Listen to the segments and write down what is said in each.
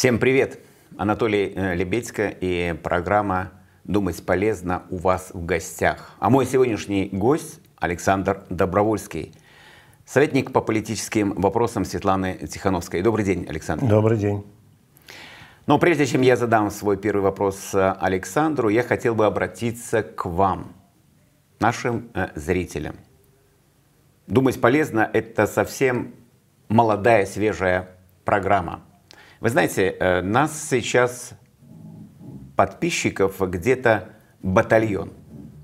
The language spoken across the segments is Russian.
Всем привет! Анатолий э, Лебедько и программа «Думать полезно» у вас в гостях. А мой сегодняшний гость Александр Добровольский, советник по политическим вопросам Светланы Тихановской. Добрый день, Александр. Добрый день. Но прежде чем я задам свой первый вопрос э, Александру, я хотел бы обратиться к вам, нашим э, зрителям. Думать полезно – это совсем молодая, свежая программа – вы знаете, э, нас сейчас подписчиков где-то батальон,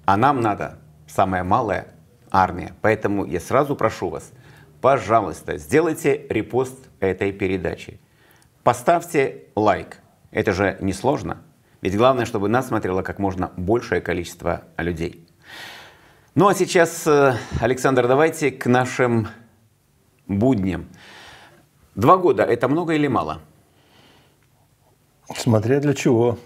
а нам надо самая малая армия. Поэтому я сразу прошу вас, пожалуйста, сделайте репост этой передачи. Поставьте лайк. Это же несложно. Ведь главное, чтобы нас смотрело как можно большее количество людей. Ну а сейчас, э, Александр, давайте к нашим будням. Два года – это много или мало? Смотря для чего.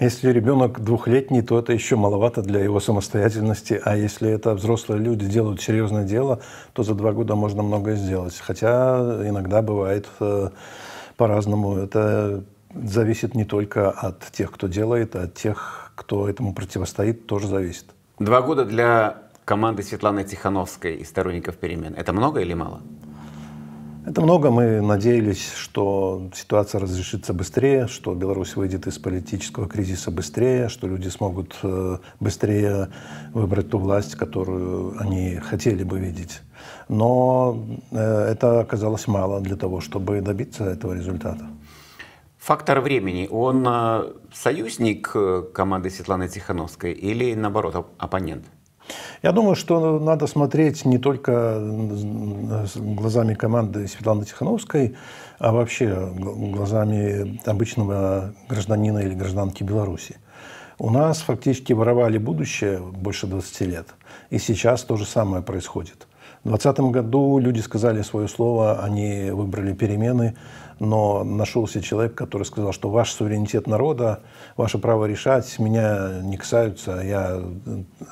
Если ребенок двухлетний, то это еще маловато для его самостоятельности, а если это взрослые люди делают серьезное дело, то за два года можно многое сделать. Хотя иногда бывает э, по-разному. Это зависит не только от тех, кто делает, а от тех, кто этому противостоит, тоже зависит. Два года для команды Светланы Тихановской и сторонников перемен – это много или мало? Это много. Мы надеялись, что ситуация разрешится быстрее, что Беларусь выйдет из политического кризиса быстрее, что люди смогут э, быстрее выбрать ту власть, которую они хотели бы видеть. Но э, это оказалось мало для того, чтобы добиться этого результата. Фактор времени, он э, союзник команды Светланы Тихановской или, наоборот, оппонент? Я думаю, что надо смотреть не только глазами команды Светланы Тихановской, а вообще глазами обычного гражданина или гражданки Беларуси. У нас фактически воровали будущее больше 20 лет. И сейчас то же самое происходит. В 2020 году люди сказали свое слово, они выбрали перемены, но нашелся человек, который сказал, что ваш суверенитет народа, ваше право решать, меня не касаются, я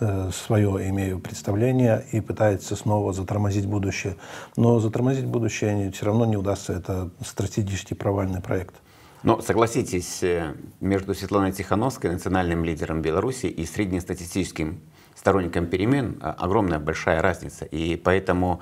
э, свое имею представление и пытается снова затормозить будущее. Но затормозить будущее все равно не удастся, это стратегически провальный проект. Но согласитесь, э, между Светланой Тихановской, национальным лидером Беларуси, и среднестатистическим сторонникам перемен а, огромная большая разница. И поэтому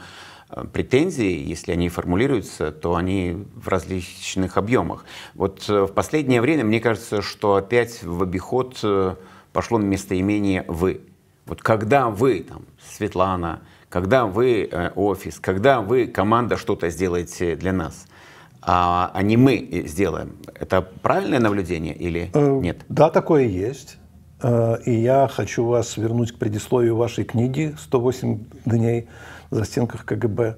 э, претензии, если они формулируются, то они в различных объемах. Вот э, в последнее время, мне кажется, что опять в обиход э, пошло местоимение «вы». Вот когда вы, там, Светлана, когда вы офис, когда вы, команда, что-то сделаете для нас – а, а не мы сделаем. Это правильное наблюдение или э, нет? Да, такое есть. Э, и я хочу вас вернуть к предисловию вашей книги «108 дней за стенках КГБ».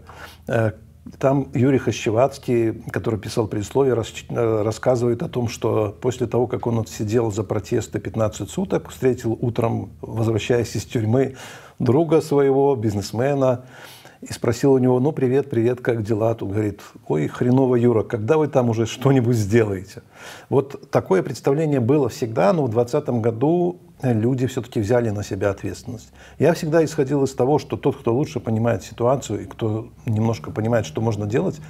Э, там Юрий Хощеватский, который писал предисловие, э, рассказывает о том, что после того, как он сидел за протесты 15 суток, встретил утром, возвращаясь из тюрьмы, друга своего, бизнесмена, и спросил у него, ну, привет, привет, как дела? Тут говорит, ой, хреново, Юра, когда вы там уже что-нибудь сделаете? Вот такое представление было всегда, но в 2020 году э, люди все-таки взяли на себя ответственность. Я всегда исходил из того, что тот, кто лучше понимает ситуацию и кто немножко понимает, что можно делать,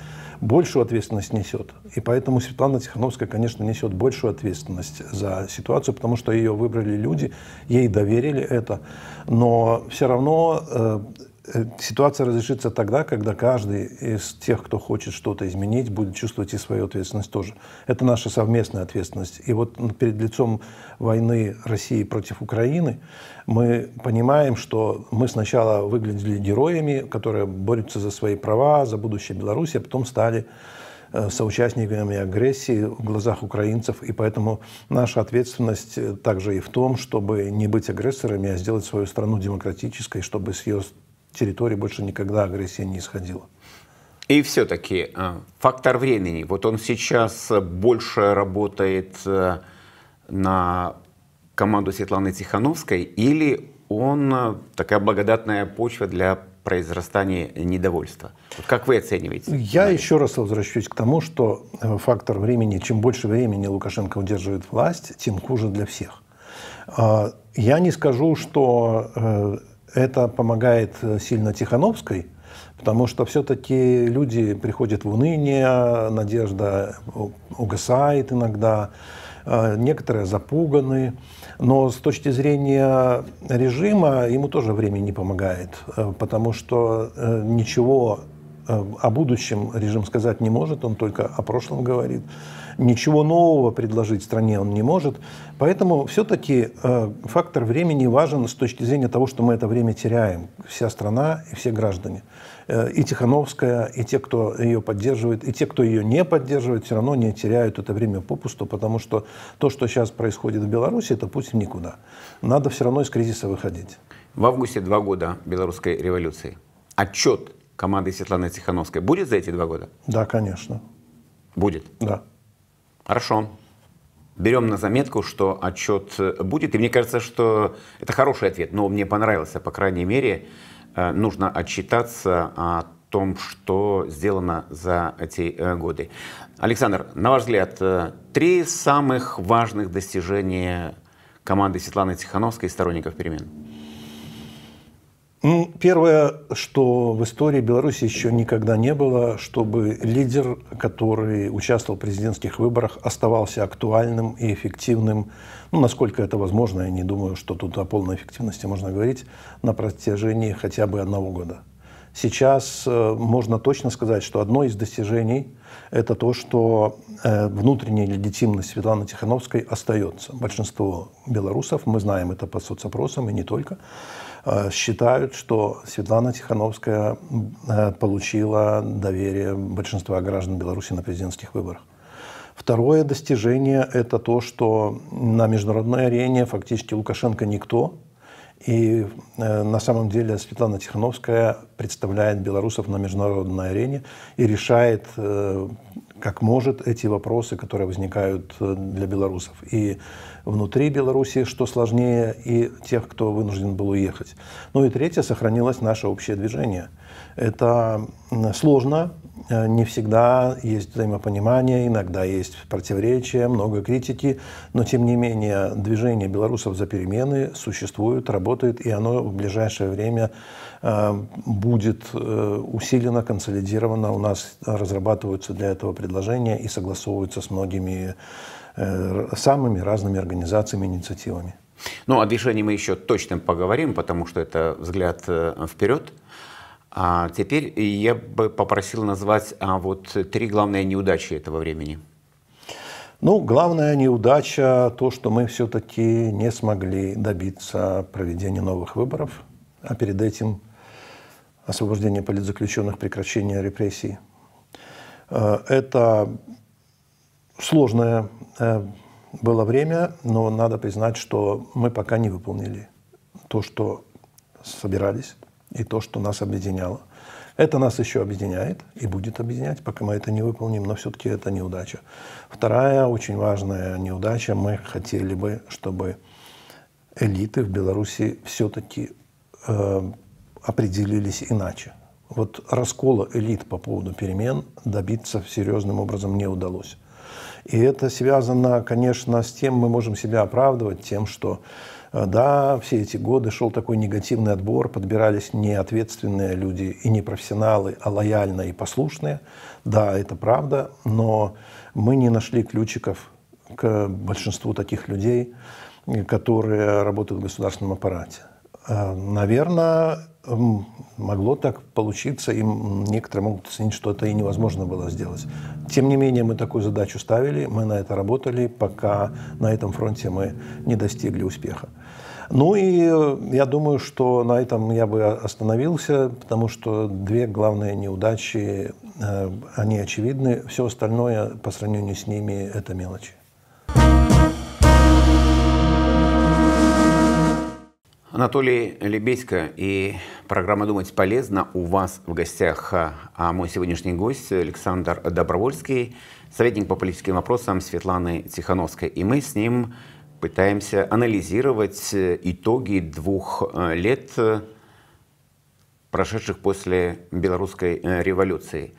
большую ответственность несет. И поэтому Светлана Тихановская, конечно, несет большую ответственность за ситуацию, потому что ее выбрали люди, ей доверили это. Но все равно э, Э, ситуация разрешится тогда, когда каждый из тех, кто хочет что-то изменить, будет чувствовать и свою ответственность тоже. Это наша совместная ответственность. И вот перед лицом войны России против Украины мы понимаем, что мы сначала выглядели героями, которые борются за свои права, за будущее Беларуси, а потом стали э, соучастниками агрессии в глазах украинцев. И поэтому наша ответственность э, также и в том, чтобы не быть агрессорами, а сделать свою страну демократической, чтобы с ее территории больше никогда агрессия не исходила. И все-таки э, фактор времени, вот он сейчас больше работает э, на команду Светланы Тихановской, или он э, такая благодатная почва для произрастания недовольства? как вы оцениваете? Я еще раз возвращусь к тому, что фактор времени, чем больше времени Лукашенко удерживает власть, тем хуже для всех. Я не скажу, что это помогает э, сильно Тихановской, потому что все-таки люди приходят в уныние, надежда угасает иногда, э, некоторые запуганы, но с точки зрения режима ему тоже время не помогает, э, потому что ничего о будущем режим сказать не может, он только о прошлом говорит ничего нового предложить стране он не может. Поэтому все-таки э, фактор времени важен с точки зрения того, что мы это время теряем. Вся страна и все граждане. Э, и Тихановская, и те, кто ее поддерживает, и те, кто ее не поддерживает, все равно не теряют это время попусту, потому что то, что сейчас происходит в Беларуси, это путь никуда. Надо все равно из кризиса выходить. В августе два года белорусской революции. Отчет команды Светланы Тихановской будет за эти два года? Да, конечно. Будет? Да. Хорошо. Берем на заметку, что отчет э, будет. И мне кажется, что это хороший ответ, но мне понравился, по крайней мере, э, нужно отчитаться о том, что сделано за эти э, годы. Александр, на ваш взгляд, три самых важных достижения команды Светланы Тихановской и сторонников перемен? Ну, первое, что в истории Беларуси еще никогда не было, чтобы лидер, который участвовал в президентских выборах, оставался актуальным и эффективным, ну, насколько это возможно, я не думаю, что тут о полной эффективности можно говорить, на протяжении хотя бы одного года. Сейчас э, можно точно сказать, что одно из достижений – это то, что э, внутренняя легитимность Светланы Тихановской остается. Большинство белорусов, мы знаем это по соцопросам и не только, Э, считают, что Светлана Тихановская э, получила доверие большинства граждан Беларуси на президентских выборах. Второе достижение – это то, что на международной арене фактически Лукашенко никто, и э, на самом деле Светлана Тихановская представляет белорусов на международной арене и решает, как может, эти вопросы, которые возникают для белорусов. И внутри Беларуси, что сложнее, и тех, кто вынужден был уехать. Ну и третье, сохранилось наше общее движение. Это сложно, э, не всегда есть взаимопонимание, иногда есть противоречия, много критики, но тем не менее движение белорусов за перемены существует, работает, и оно в ближайшее время э, будет э, усилено, консолидировано. У нас разрабатываются для этого предложения и согласовываются с многими Э, самыми разными организациями, и инициативами. Ну, о движении мы еще точно поговорим, потому что это взгляд э, вперед. А теперь я бы попросил назвать а, вот три главные неудачи этого времени. Ну, главная неудача то, что мы все-таки не смогли добиться проведения новых выборов, а перед этим освобождение политзаключенных, прекращение репрессий. Э, это сложное э, было время, но надо признать, что мы пока не выполнили то, что собирались, и то, что нас объединяло. Это нас еще объединяет и будет объединять, пока мы это не выполним, но все-таки это неудача. Вторая очень важная неудача. Мы хотели бы, чтобы элиты в Беларуси все-таки э, определились иначе. Вот раскола элит по поводу перемен добиться серьезным образом не удалось. И это связано, конечно, с тем, мы можем себя оправдывать тем, что э, да, все эти годы шел такой негативный отбор, подбирались не ответственные люди и не профессионалы, а лояльные и послушные. Да, это правда, но мы не нашли ключиков к большинству таких людей, которые работают в государственном аппарате. Э, Наверное, могло так получиться, и некоторые могут оценить, что это и невозможно было сделать. Тем не менее, мы такую задачу ставили, мы на это работали, пока на этом фронте мы не достигли успеха. Ну и э, я думаю, что на этом я бы остановился, потому что две главные неудачи, э, они очевидны, все остальное по сравнению с ними это мелочи. Анатолий Лебедько и программа «Думать полезно» у вас в гостях. А мой сегодняшний гость Александр Добровольский, советник по политическим вопросам Светланы Тихановской. И мы с ним пытаемся анализировать э, итоги двух э, лет, э, прошедших после Белорусской революции.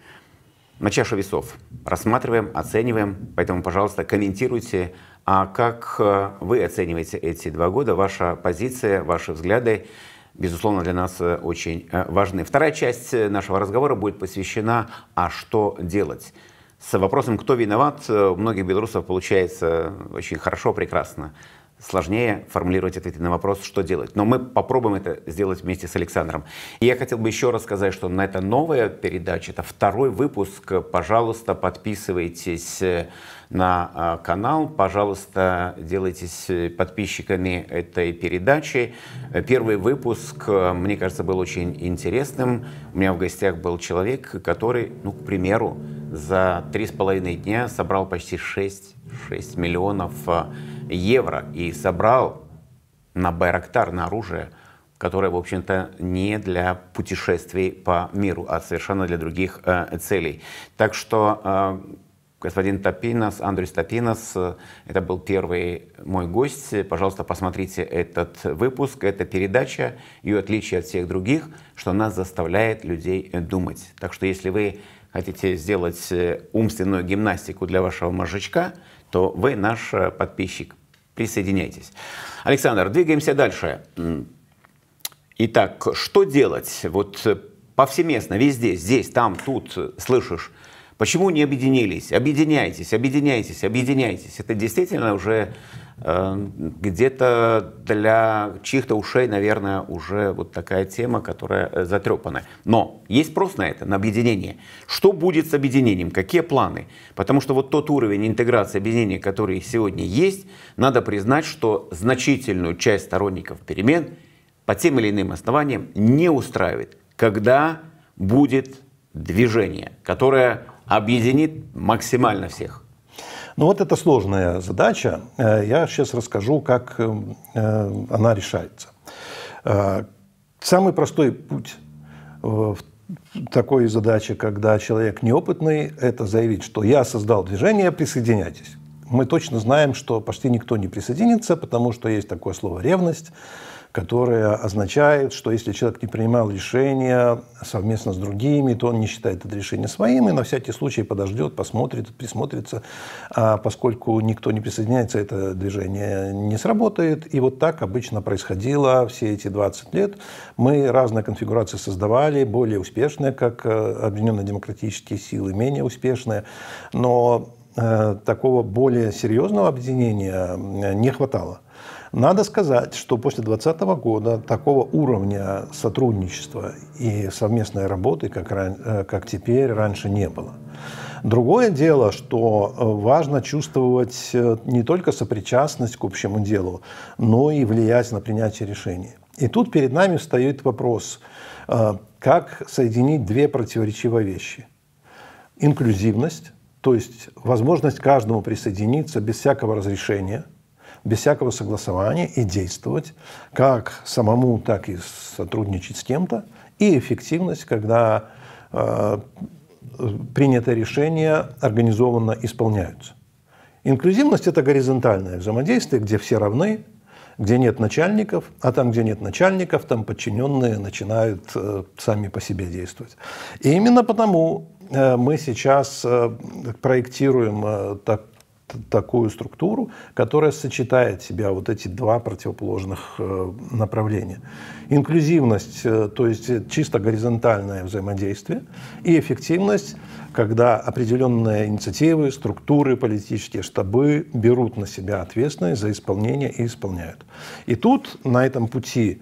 На чашу весов рассматриваем, оцениваем, поэтому, пожалуйста, комментируйте, а как э, вы оцениваете эти два года? Ваша позиция, ваши взгляды, безусловно, для нас э, очень э, важны. Вторая часть нашего разговора будет посвящена «А что делать?». С вопросом «Кто виноват?» у многих белорусов получается очень хорошо, прекрасно сложнее формулировать ответы на вопрос, что делать. Но мы попробуем это сделать вместе с Александром. И я хотел бы еще раз сказать, что на это новая передача, это второй выпуск. Пожалуйста, подписывайтесь э, на а, канал, пожалуйста, делайтесь э, подписчиками этой передачи. Э, первый выпуск, мне кажется, был очень интересным. У меня в гостях был человек, который, ну, к примеру, за три с половиной дня собрал почти шесть. 6 миллионов э, евро и собрал на Байрактар, на оружие, которое, в общем-то, не для путешествий по миру, а совершенно для других э, целей. Так что э, господин Топинас, Андрюс Топинас, э, это был первый мой гость. Пожалуйста, посмотрите этот выпуск, эта передача, ее отличие от всех других, что нас заставляет людей э, думать. Так что если вы хотите сделать э, умственную гимнастику для вашего мозжечка – то вы наш э, подписчик. Присоединяйтесь. Александр, двигаемся дальше. Итак, что делать? Вот э, повсеместно, везде, здесь, там, тут, э, слышишь, почему не объединились? Объединяйтесь, объединяйтесь, объединяйтесь. Это действительно уже Эм, где-то для чьих-то ушей, наверное, уже вот такая тема, которая э, затрепана. Но есть спрос на это, на объединение. Что будет с объединением? Какие планы? Потому что вот тот уровень интеграции объединения, который сегодня есть, надо признать, что значительную часть сторонников перемен по тем или иным основаниям не устраивает. Когда будет движение, которое объединит максимально всех? Ну вот это сложная задача. Э, я сейчас расскажу, как э, э, она решается. Самый простой путь в такой задаче, когда человек неопытный, это заявить, что я создал движение, присоединяйтесь. Мы точно знаем, что почти никто не присоединится, потому что есть такое слово ревность, которая означает, что если человек не принимал решения совместно с другими, то он не считает это решение своим и на всякий случай подождет, посмотрит, присмотрится, а поскольку никто не присоединяется, это движение не сработает. И вот так обычно происходило все эти 20 лет. Мы разные конфигурации создавали, более успешные, как э, Объединенные демократические силы, менее успешные, но э, такого более серьезного объединения э, не хватало. Надо сказать, что после 2020 года такого уровня сотрудничества и совместной работы, как, э, как теперь, раньше не было. Другое дело, что э, важно чувствовать э, не только сопричастность к общему делу, но и влиять на принятие решений. И тут перед нами встает вопрос, как соединить две противоречивые вещи. Инклюзивность, то есть возможность каждому присоединиться без всякого разрешения – без всякого согласования и действовать как самому, так и сотрудничать с кем-то. И эффективность, когда э, принятые решения организованно исполняются. Инклюзивность – это горизонтальное взаимодействие, где все равны, где нет начальников, а там, где нет начальников, там подчиненные начинают э, сами по себе действовать. И именно потому э, мы сейчас э, проектируем э, так, такую структуру, которая сочетает в себя вот эти два противоположных э, направления. Инклюзивность, э, то есть э, чисто горизонтальное взаимодействие, и эффективность, когда определенные инициативы, структуры, политические штабы берут на себя ответственность за исполнение и исполняют. И тут на этом пути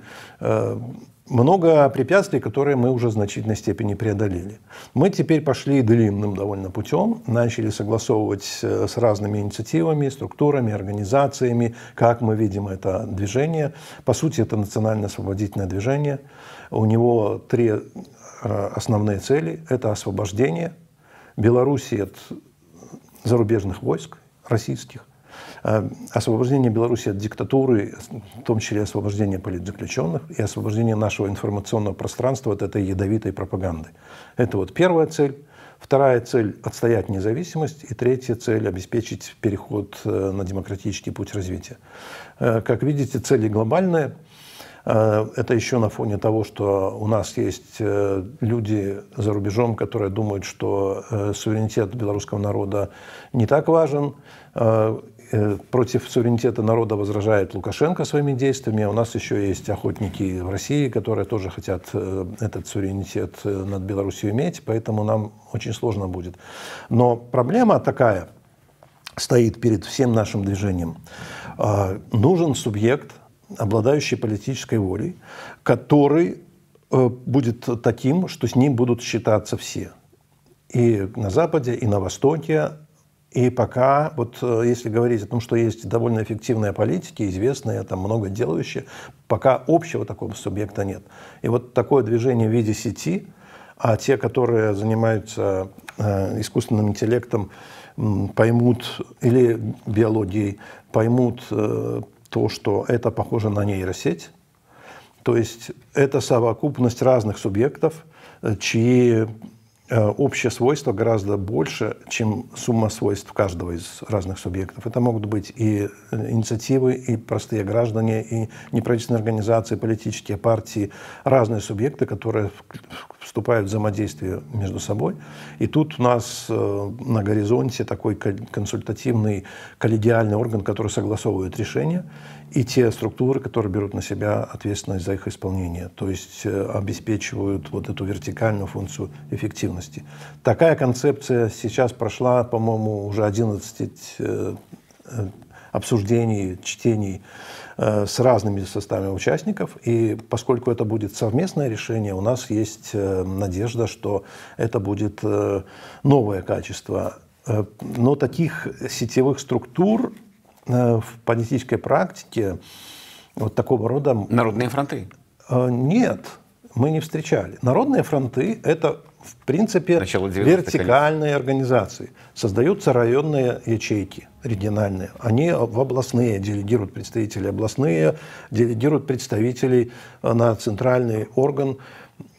много препятствий, которые мы уже в значительной степени преодолели. Мы теперь пошли длинным довольно путем, начали согласовывать э, с разными инициативами, структурами, организациями, как мы видим это движение. По сути, это национально-освободительное движение. У него три э, основные цели. Это освобождение Беларуси от зарубежных войск российских, Э, освобождение Беларуси от диктатуры, в том числе освобождение политзаключенных и освобождение нашего информационного пространства от этой ядовитой пропаганды. Это вот первая цель. Вторая цель – отстоять независимость. И третья цель – обеспечить переход э, на демократический путь развития. Э, как видите, цели глобальные. Это еще на фоне того, что у нас есть люди за рубежом, которые думают, что суверенитет белорусского народа не так важен, Э, против суверенитета народа возражает Лукашенко своими действиями. А у нас еще есть охотники в России, которые тоже хотят э, этот суверенитет э, над Беларусью иметь, поэтому нам очень сложно будет. Но проблема такая стоит перед всем нашим движением. А, нужен субъект, обладающий политической волей, который будет таким, что с ним будут считаться все. И на Западе, и на Востоке, и пока, вот э, если говорить о том, что есть довольно эффективные политики, известные, там много делающие, пока общего такого субъекта нет. И вот такое движение в виде сети, а те, которые занимаются э, искусственным интеллектом, поймут, или биологией, поймут э, то, что это похоже на нейросеть. То есть это совокупность разных субъектов, чьи Э, общее свойство гораздо больше, чем сумма свойств каждого из разных субъектов. Это могут быть и э, инициативы, и простые граждане, и неправительственные организации, политические партии, разные субъекты, которые вступают в взаимодействие между собой. И тут у нас э, на горизонте такой консультативный коллегиальный орган, который согласовывает решения и те структуры, которые берут на себя ответственность за их исполнение, то есть э, обеспечивают вот эту вертикальную функцию эффективности. Такая концепция сейчас прошла, по-моему, уже 11 э, э, обсуждений, чтений с разными составами участников. И поскольку это будет совместное решение, у нас есть надежда, что это будет новое качество. Но таких сетевых структур Э, в политической практике вот такого рода... Народные фронты? Э, нет, мы не встречали. Народные фронты – это, в принципе, вертикальные конечно. организации. Создаются районные ячейки региональные. Они в областные делегируют представителей областные, делегируют представителей э, на центральный орган –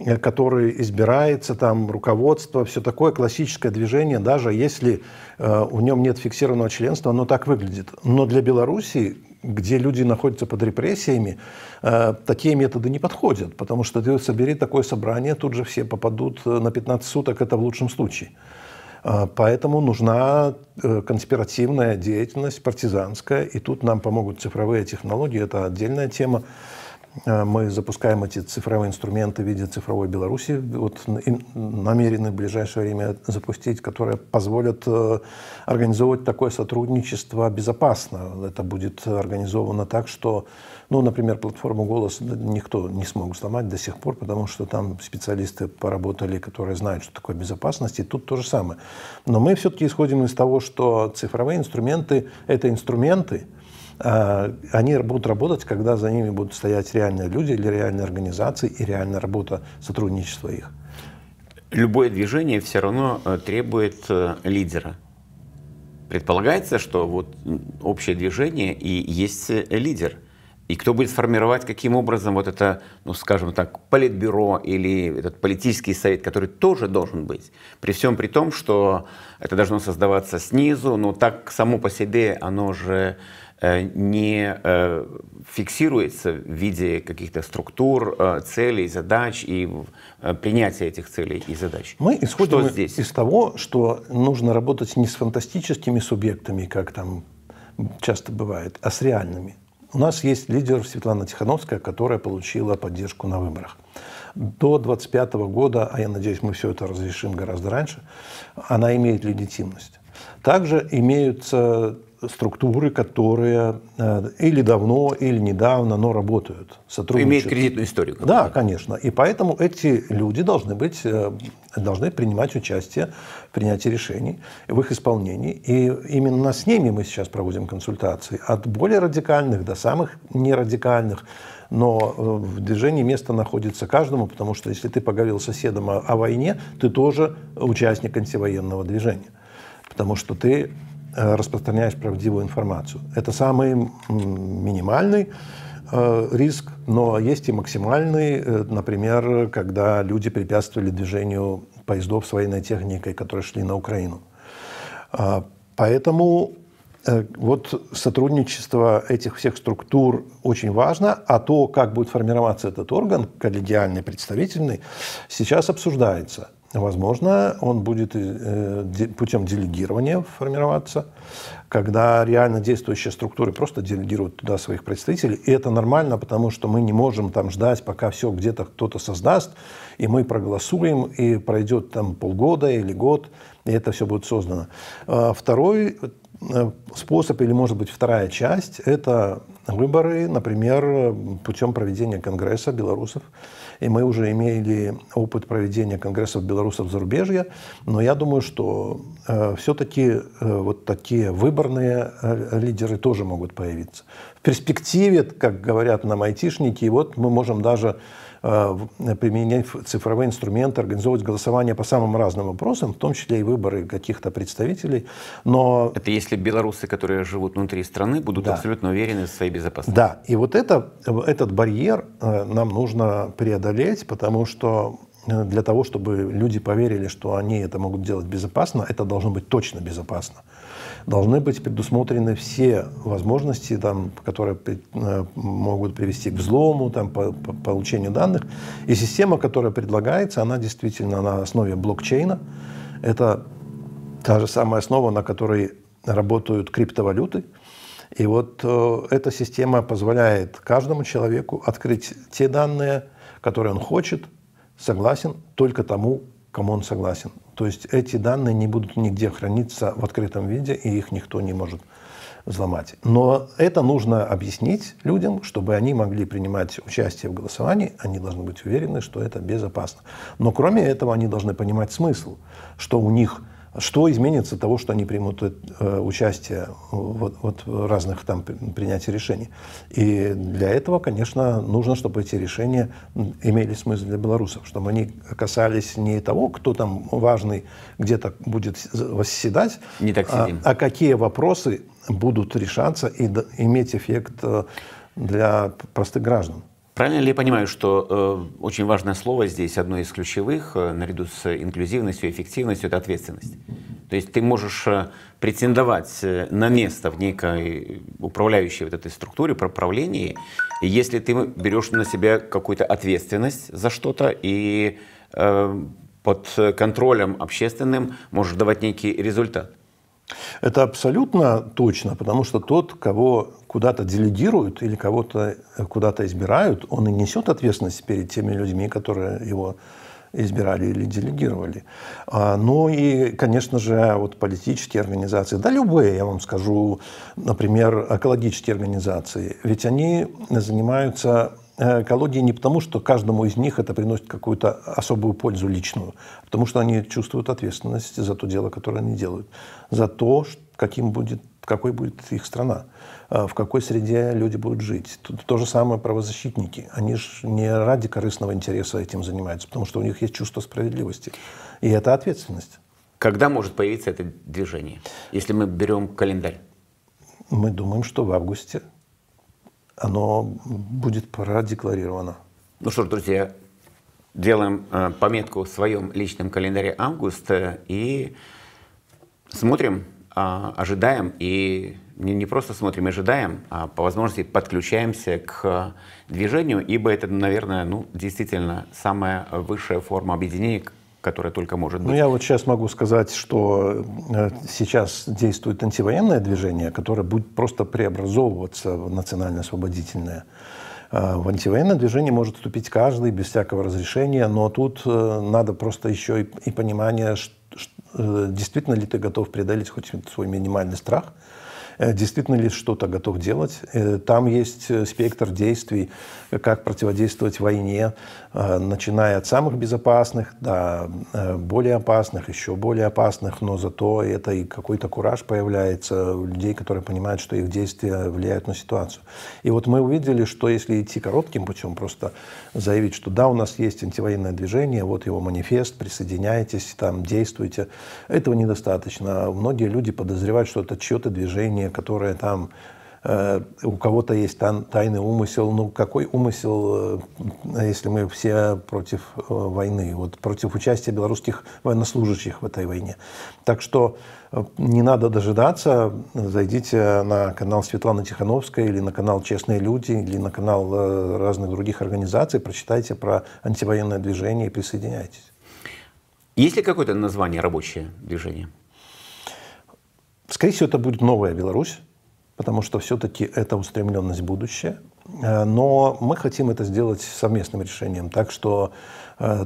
Э, который избирается, там руководство, все такое классическое движение, даже если э, в нем нет фиксированного членства, оно так выглядит. Но для Белоруссии, где люди находятся под репрессиями, э, такие методы не подходят, потому что ты собери такое собрание, тут же все попадут э, на 15 суток, это в лучшем случае. Э, поэтому нужна конспиративная деятельность партизанская, и тут нам помогут цифровые технологии, это отдельная тема. Э, мы запускаем эти цифровые инструменты в виде цифровой Беларуси. Вот намерены в ближайшее время запустить, которые позволят э, организовывать такое сотрудничество безопасно. Это будет организовано так, что, ну, например, платформу «Голос» никто не смог сломать до сих пор, потому что там специалисты поработали, которые знают, что такое безопасность, и тут то же самое. Но мы все-таки исходим из того, что цифровые инструменты — это инструменты, Э, они будут работать, когда за ними будут стоять реальные люди или реальные организации и реальная работа сотрудничества их. Любое движение все равно э, требует э, лидера. Предполагается, что вот общее движение и есть лидер. И кто будет формировать, каким образом вот это, ну, скажем так, политбюро или этот политический совет, который тоже должен быть. При всем при том, что это должно создаваться снизу, но так само по себе оно же Э, не э, фиксируется в виде каких-то структур, э, целей, задач и принятия этих целей и задач. Мы исходим что здесь? из того, что нужно работать не с фантастическими субъектами, как там часто бывает, а с реальными. У нас есть лидер Светлана Тихановская, которая получила поддержку на выборах. До 25 года, а я надеюсь, мы все это разрешим гораздо раньше, она имеет легитимность. Также имеются структуры, которые э, или давно, или недавно, но работают, сотрудничают. Имеют кредитную историю. Да, конечно. И поэтому эти люди должны быть, э, должны принимать участие в принятии решений, в их исполнении. И именно с ними мы сейчас проводим консультации. От более радикальных до самых нерадикальных но э, в движении место находится каждому, потому что если ты поговорил с соседом о, войне, ты тоже участник антивоенного движения, потому что ты Э, распространяешь правдивую информацию. Это самый минимальный э, риск, но есть и максимальный, э, например, когда люди препятствовали движению поездов с военной техникой, которые шли на Украину. А, поэтому вот сотрудничество этих всех структур очень важно, а то, как будет формироваться этот орган, коллегиальный, представительный, сейчас обсуждается. Возможно, он будет э, путем делегирования формироваться, когда реально действующие структуры просто делегируют туда своих представителей. И это нормально, потому что мы не можем там ждать, пока все где-то кто-то создаст, и мы проголосуем, и пройдет там полгода или год, и это все будет создано. А, второй э, способ или, может быть, вторая часть – это выборы, например, путем проведения Конгресса белорусов и мы уже имели опыт проведения конгрессов белорусов зарубежья, но я думаю, что э, все-таки э, вот такие выборные э, лидеры тоже могут появиться. В перспективе, как говорят нам айтишники, вот мы можем даже Э, э, применять цифровые инструменты, организовывать голосование по самым разным вопросам, в том числе и выборы каких-то представителей. Но... Это если белорусы, которые живут внутри страны, будут да. абсолютно уверены в своей безопасности. Да, и вот это, э, этот барьер нам нужно преодолеть, потому что для того, чтобы люди поверили, что они это могут делать безопасно, это должно быть точно безопасно должны быть предусмотрены все возможности, там, которые э, могут привести к взлому, там, по, по получению данных. И система, которая предлагается, она действительно на основе блокчейна. Это та же самая основа, на которой работают криптовалюты. И вот э, эта система позволяет каждому человеку открыть те данные, которые он хочет, согласен, только тому, кому он согласен. То есть эти данные не будут нигде храниться в открытом виде, и их никто не может взломать. Но это нужно объяснить людям, чтобы они могли принимать участие в голосовании, они должны быть уверены, что это безопасно. Но кроме этого они должны понимать смысл, что у них что изменится от того, что они примут э, участие вот, вот в разных там принятии решений? И для этого, конечно, нужно, чтобы эти решения имели смысл для белорусов, чтобы они касались не того, кто там важный где-то будет восседать, не так а, а какие вопросы будут решаться и иметь эффект э, для простых граждан. Правильно ли я понимаю, что э, очень важное слово здесь, одно из ключевых, э, наряду с инклюзивностью, эффективностью, это ответственность. То есть ты можешь э, претендовать э, на место в некой управляющей вот этой структуре, правлении, если ты берешь на себя какую-то ответственность за что-то и э, под контролем общественным можешь давать некий результат. Это абсолютно точно, потому что тот, кого куда-то делегируют или кого-то э, куда-то избирают, он и несет ответственность перед теми людьми, которые его избирали или делегировали. А, ну и, конечно же, вот политические организации, да любые, я вам скажу, например, экологические организации, ведь они занимаются Э, колодии не потому, что каждому из них это приносит какую-то особую пользу личную, а потому что они чувствуют ответственность за то дело, которое они делают, за то, каким будет, какой будет их страна, э, в какой среде люди будут жить. Тут то же самое правозащитники. Они же не ради корыстного интереса этим занимаются, потому что у них есть чувство справедливости. И это ответственность. Когда может появиться это движение, если мы берем календарь? Мы думаем, что в августе оно будет пора декларировано. Ну что ж, друзья, делаем э, пометку в своем личном календаре август э, и смотрим, э, ожидаем и не, не просто смотрим, ожидаем, а по возможности подключаемся к движению, ибо это, наверное, ну, действительно самая высшая форма объединения, которая только может ну, быть. Ну, я вот сейчас могу сказать, что э, сейчас действует антивоенное движение, которое будет просто преобразовываться в национально-освободительное. Э, в антивоенное движение может вступить каждый без всякого разрешения, но тут э, надо просто еще и, и понимание, что, действительно ли ты готов преодолеть хоть свой минимальный страх, Э, действительно ли что-то готов делать. Э, там есть э, спектр действий, как противодействовать войне, начиная от самых безопасных до более опасных, еще более опасных, но зато это и какой-то кураж появляется у людей, которые понимают, что их действия влияют на ситуацию. И вот мы увидели, что если идти коротким путем, просто заявить, что да, у нас есть антивоенное движение, вот его манифест, присоединяйтесь, там действуйте, этого недостаточно. Многие люди подозревают, что это чье-то движение движение, которое там э, у кого-то есть тайный умысел. Ну, какой умысел, э, если мы все против э, войны, вот против участия белорусских военнослужащих в этой войне? Так что не надо дожидаться, зайдите на канал Светланы Тихановской или на канал «Честные люди», или на канал разных других организаций, прочитайте про антивоенное движение и присоединяйтесь. Есть ли какое-то название рабочее движение? Скорее всего, это будет новая Беларусь, потому что все-таки это устремленность будущее. Э, но мы хотим это сделать совместным решением. Так что э,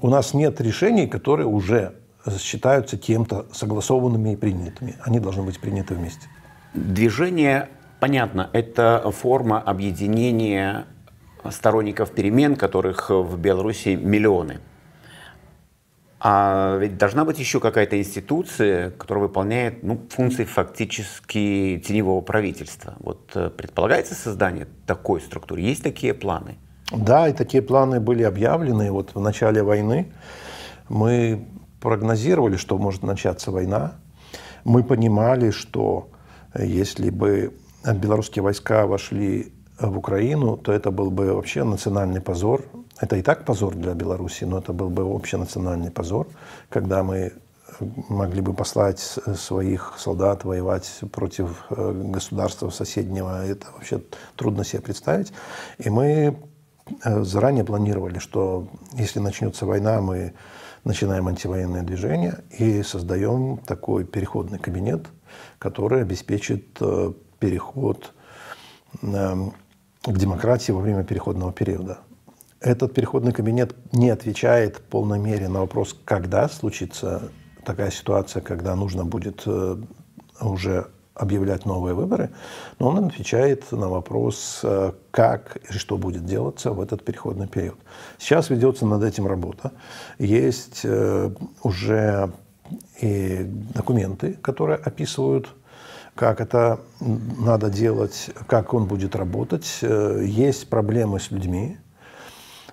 у нас нет решений, которые уже считаются кем-то согласованными и принятыми. Они должны быть приняты вместе. Движение, понятно, это форма объединения сторонников перемен, которых в Беларуси миллионы – а ведь должна быть еще какая-то институция, которая выполняет ну, функции фактически теневого правительства. Вот э, предполагается создание такой структуры? Есть такие планы? Да, и такие планы были объявлены. Вот в начале войны мы прогнозировали, что может начаться война. Мы понимали, что э, если бы белорусские войска вошли в Украину, то это был бы вообще национальный позор это и так позор для Беларуси, но это был бы общенациональный позор, когда мы э, могли бы послать э, своих солдат воевать против э, государства соседнего. Это вообще трудно себе представить. И мы заранее планировали, что если начнется война, мы начинаем антивоенное движение и создаем такой переходный кабинет, который обеспечит переход эм, к демократии во время переходного периода. Этот переходный кабинет не отвечает в полной мере на вопрос, когда случится такая ситуация, когда нужно будет э, уже объявлять новые выборы, но он отвечает на вопрос, э, как и что будет делаться в этот переходный период. Сейчас ведется над этим работа. Есть э, уже и документы, которые описывают, как это надо делать, как он будет работать. Есть проблемы с людьми,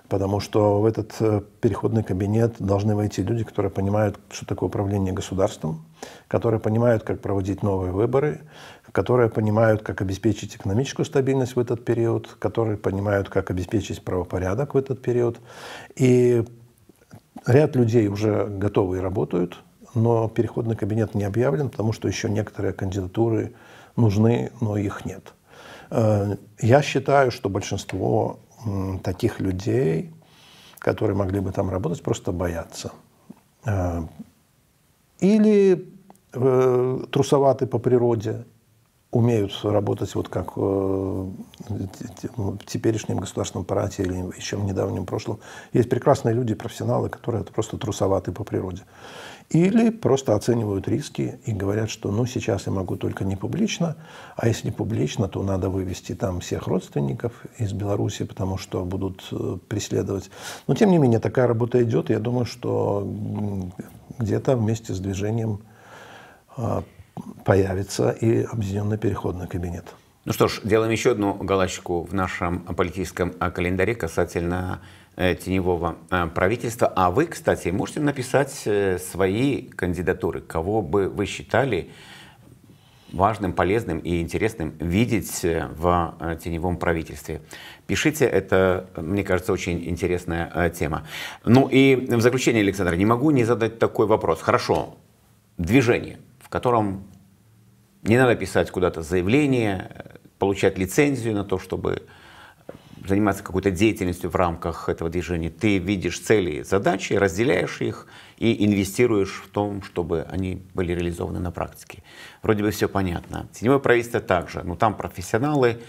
Потому что в этот э, переходный кабинет должны войти люди, которые понимают, что такое управление государством, которые понимают, как проводить новые выборы, которые понимают, как обеспечить экономическую стабильность в этот период, которые понимают, как обеспечить правопорядок в этот период. И ряд людей уже готовы и работают, но переходный кабинет не объявлен, потому что еще некоторые кандидатуры нужны, но их нет. Э, я считаю, что большинство таких людей, которые могли бы там работать, просто боятся. Э, или э, трусоваты по природе, умеют работать вот как э, ну, в теперешнем государственном аппарате или еще в недавнем прошлом. Есть прекрасные люди, профессионалы, которые это просто трусоваты по природе. Или просто оценивают риски и говорят, что ну сейчас я могу только не публично, а если публично, то надо вывести там всех родственников из Беларуси, потому что будут э, преследовать. Но тем не менее такая работа идет, я думаю, что где-то вместе с движением э, появится и объединенный переходный кабинет. Ну что ж, делаем еще одну галочку в нашем политическом а, календаре касательно э, теневого а, правительства. А вы, кстати, можете написать э, свои кандидатуры, кого бы вы считали важным, полезным и интересным видеть э, в а, теневом правительстве. Пишите, это, мне кажется, очень интересная тема. Ну и в заключение, Александр, не могу не задать такой вопрос. Хорошо, движение – в котором не надо писать куда-то заявление, э, получать лицензию на то, чтобы заниматься какой-то деятельностью в рамках этого движения. Ты видишь цели и задачи, разделяешь их и инвестируешь в том, чтобы они были реализованы на практике. Вроде бы все понятно. Теневое правительство также. Но ну, там профессионалы,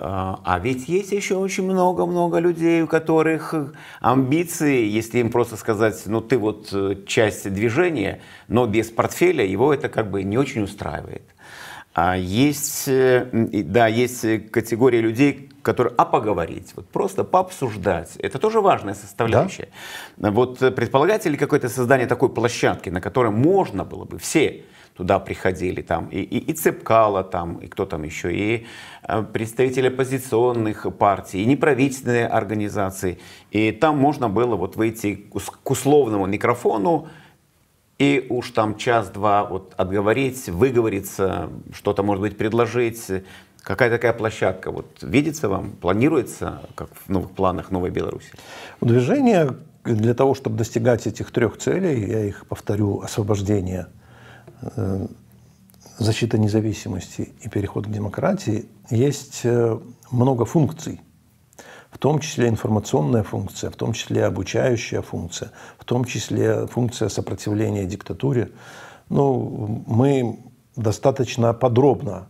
а ведь есть еще очень много-много людей, у которых амбиции, если им просто сказать, ну ты вот э, часть движения, но без портфеля, его это как бы не очень устраивает. А есть, э, да, есть э, категория людей, которые, а поговорить, вот просто пообсуждать. Это тоже важная составляющая. Да? Вот предполагаете ли какое-то создание такой площадки, на которой можно было бы все туда приходили, там и, и, и Цепкало, там, и кто там еще, и э, представители оппозиционных партий, и неправительственные организации. И там можно было вот выйти к условному микрофону, и уж там час-два вот отговорить, выговориться, что-то, может быть, предложить. Какая такая площадка вот видится вам, планируется, как в новых планах Новой Беларуси? Движение для того, чтобы достигать этих трех целей, я их повторю, освобождение Э, защита независимости и переход к демократии, есть э, много функций, в том числе информационная функция, в том числе обучающая функция, в том числе функция сопротивления диктатуре. Ну, мы достаточно подробно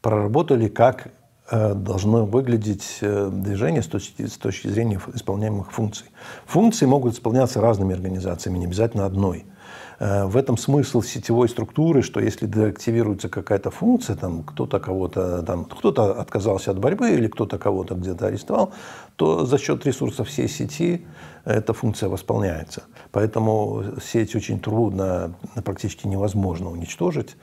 проработали, как э, должно выглядеть движение с точки, с точки зрения исполняемых функций. Функции могут исполняться разными организациями, не обязательно одной – Э, в этом смысл сетевой структуры, что если деактивируется какая-то функция, там кто-то кого-то, там кто-то отказался от борьбы или кто-то кого-то где-то арестовал, то за счет ресурсов всей сети эта функция восполняется. Поэтому сеть очень трудно, практически невозможно уничтожить,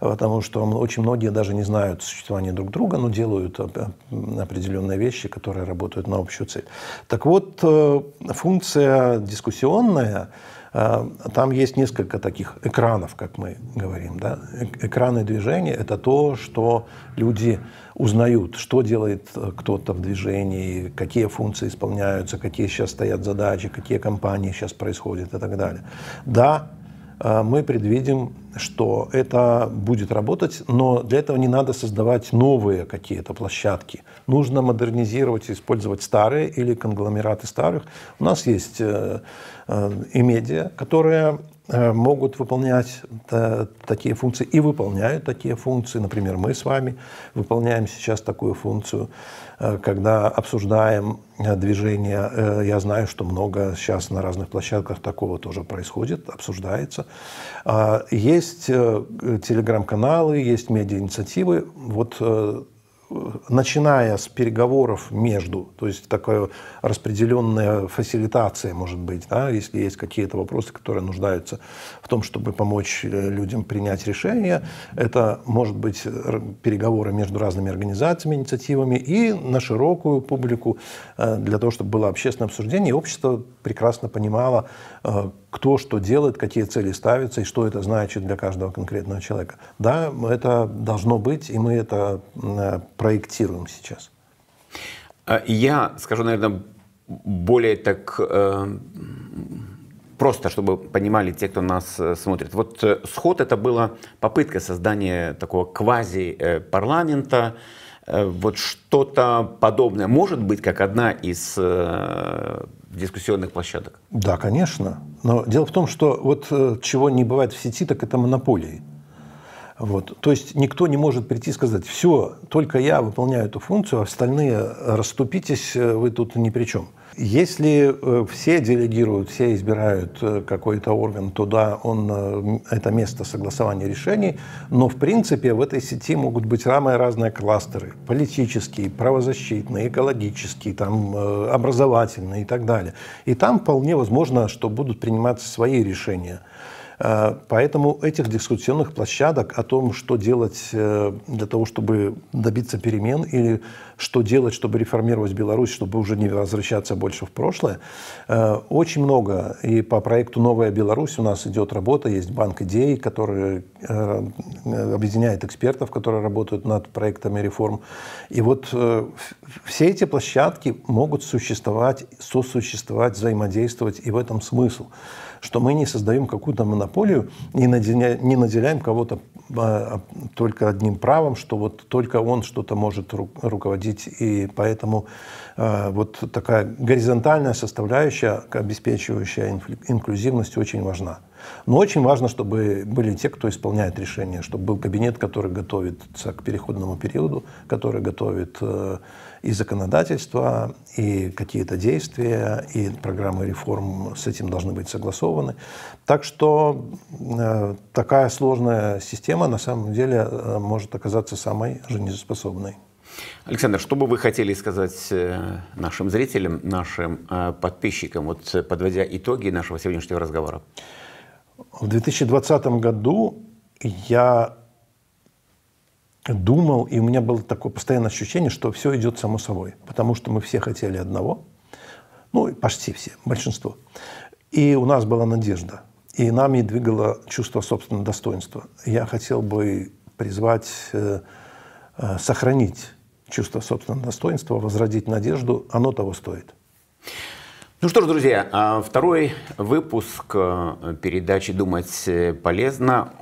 потому что очень многие даже не знают существования друг друга, но делают определенные вещи, которые работают на общую цель. Так вот, э, функция дискуссионная – Э, там есть несколько таких экранов, как мы говорим. Да? Экраны движения – это то, что люди узнают, что делает э, кто-то в движении, какие функции исполняются, какие сейчас стоят задачи, какие компании сейчас происходят и так далее. Да, Э, мы предвидим, что это будет работать, но для этого не надо создавать новые какие-то площадки. Нужно модернизировать и использовать старые или конгломераты старых. У нас есть э, э, и медиа, которые могут выполнять такие функции и выполняют такие функции. Например, мы с вами выполняем сейчас такую функцию. Э, когда обсуждаем э, движение, э, я знаю, что много сейчас на разных площадках такого тоже происходит, обсуждается. А, есть телеграм-каналы, есть медиа-инициативы. Вот начиная с переговоров между, то есть такая распределенная фасилитация, может быть, да, если есть какие-то вопросы, которые нуждаются в том, чтобы помочь э, людям принять решение. Это может быть э, переговоры между разными организациями, инициативами и на широкую публику э, для того, чтобы было общественное обсуждение, и общество прекрасно понимало, кто что делает, какие цели ставятся и что это значит для каждого конкретного человека. Да, это должно быть, и мы это проектируем сейчас? А, я скажу, наверное, более так э, просто, чтобы понимали те, кто нас э, смотрит. Вот э, сход это была попытка создания такого квази-парламента, вот что-то подобное может быть как одна из э, дискуссионных площадок? Да, конечно. Но дело в том, что вот чего не бывает в сети, так это монополии. Вот. То есть никто не может прийти и сказать, все, только я выполняю эту функцию, а остальные э, расступитесь, э, вы тут ни при чем. Если э, все делегируют, все избирают какой-то орган, туда он, это место согласования решений, но в принципе в этой сети могут быть самые разные кластеры, политические, правозащитные, экологические, там, образовательные и так далее. И там вполне возможно, что будут приниматься свои решения – Э, поэтому этих дискуссионных площадок о том, что делать э, для того, чтобы добиться перемен, или что делать, чтобы реформировать Беларусь, чтобы уже не возвращаться больше в прошлое, э, очень много. И по проекту «Новая Беларусь» у нас идет работа, есть банк идей, который объединяет экспертов, которые работают над проектами реформ. И вот все эти площадки могут существовать, сосуществовать, взаимодействовать, и в этом смысл что мы не создаем какую-то монополию, не наделяем, не наделяем кого-то а, а, только одним правом, что вот только он что-то может ру руководить, и поэтому э, вот такая горизонтальная составляющая, обеспечивающая инклюзивность, очень важна. Но очень важно, чтобы были те, кто исполняет решение, чтобы был кабинет, который готовится к переходному периоду, который готовит э, и законодательство, и какие-то действия, и программы реформ с этим должны быть согласованы. Так что э, такая сложная система на самом деле э, может оказаться самой жизнеспособной. Александр, что бы вы хотели сказать э, нашим зрителям, нашим э, подписчикам, вот подводя итоги нашего сегодняшнего разговора? В 2020 году я думал, и у меня было такое постоянное ощущение, что все идет само собой, потому что мы все хотели одного, ну, почти все, большинство. И у нас была надежда, и нами двигало чувство собственного достоинства. Я хотел бы призвать э, э, сохранить чувство собственного достоинства, возродить надежду, оно того стоит. Ну что ж, друзья, а, второй выпуск э, передачи «Думать э, полезно»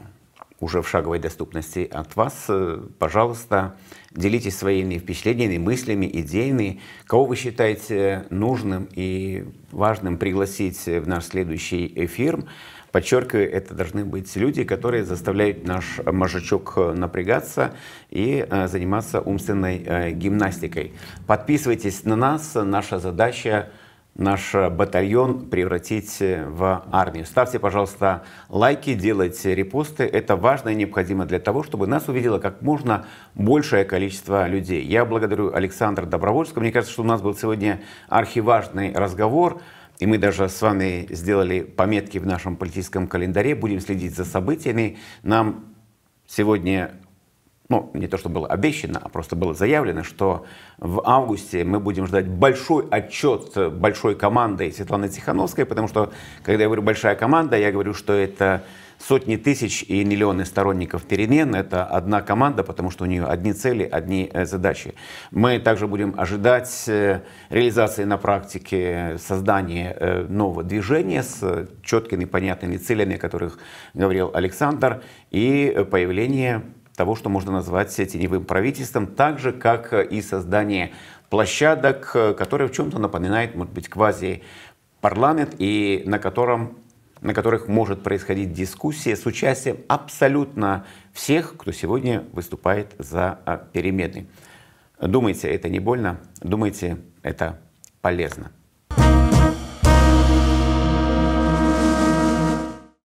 уже в шаговой доступности от вас. Э, пожалуйста, делитесь своими впечатлениями, мыслями, идеями. Кого вы считаете нужным и важным пригласить в наш следующий эфир? Подчеркиваю, это должны быть люди, которые заставляют наш мозжечок э, напрягаться и э, заниматься умственной гимнастикой. Подписывайтесь на нас. Наша задача — наш э, батальон превратить э, в армию. Ставьте, пожалуйста, лайки, делайте репосты. Это важно и необходимо для того, чтобы нас увидело как можно большее количество людей. Я благодарю Александра Добровольского. Мне кажется, что у нас был сегодня архиважный разговор. И мы даже с вами сделали пометки в нашем политическом календаре. Будем следить за событиями. Нам сегодня ну, не то, что было обещано, а просто было заявлено, что в августе мы будем ждать большой отчет большой командой Светланы Тихановской, потому что, когда я говорю «большая команда», я говорю, что это сотни тысяч и миллионы сторонников перемен. Это одна команда, потому что у нее одни цели, одни э, задачи. Мы также будем ожидать э, реализации на практике создания э, нового движения с четкими, понятными целями, о которых говорил Александр, и появление того, что можно назвать теневым правительством, так же, как э, и создание площадок, э, которые в чем-то напоминает, может быть, квази-парламент, и на, котором, на которых может происходить дискуссия с участием абсолютно всех, кто сегодня выступает за э, перемены. Думаете, это не больно, Думаете, это полезно.